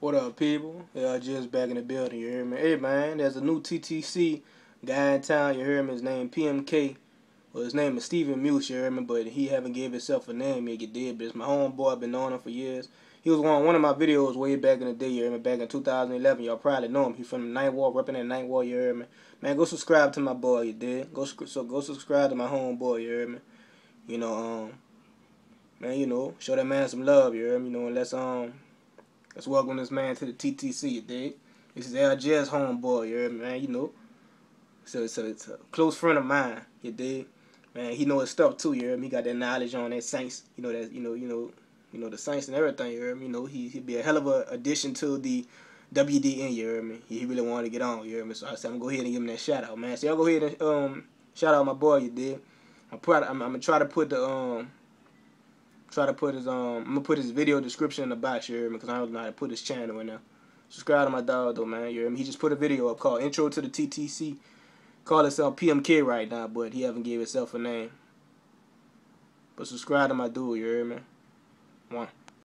What up, people? Y'all just back in the building, you hear me? Hey, man, there's a new TTC guy in town, you hear me? His name PMK. Well, his name is Stephen Muse, you hear me? But he haven't gave himself a name yet, He did. But it's my homeboy, I've been on him for years. He was on one of my videos way back in the day, you hear me? Back in 2011, y'all probably know him. He from the Night Wall, repping that Night Wall, you hear me? Man, go subscribe to my boy, you did. Go so go subscribe to my homeboy, you hear me? You know, um, man, you know, show that man some love, you hear me? You know, unless um Let's welcome this man to the TTC, you dig? This is LJ's homeboy, you heard, man, you know. So, so it's a close friend of mine, you dig? Man, he know his stuff too, you hear me? He got that knowledge on that Saints, you know, that, you know, you know, you know, the Saints and everything, you hear me? You know, he, he'd be a hell of a addition to the WDN, you hear me? He really wanted to get on, you hear me? So I said, I'm going to go ahead and give him that shout out, man. So y'all go ahead and um, shout out my boy, you dig? I'm, proud, I'm, I'm going to try to put the, um, try to put his um I'm gonna put his video description in the box here because I don't know how to put his channel in there. Subscribe to my dog though, man. You hear me? He just put a video up called Intro to the TTC. Call himself PMK right now, but he haven't gave himself a name. But subscribe to my dude, you hear me? One.